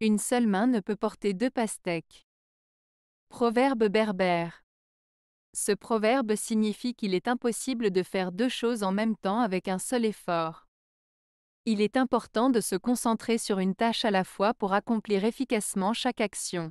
Une seule main ne peut porter deux pastèques. Proverbe berbère. Ce proverbe signifie qu'il est impossible de faire deux choses en même temps avec un seul effort. Il est important de se concentrer sur une tâche à la fois pour accomplir efficacement chaque action.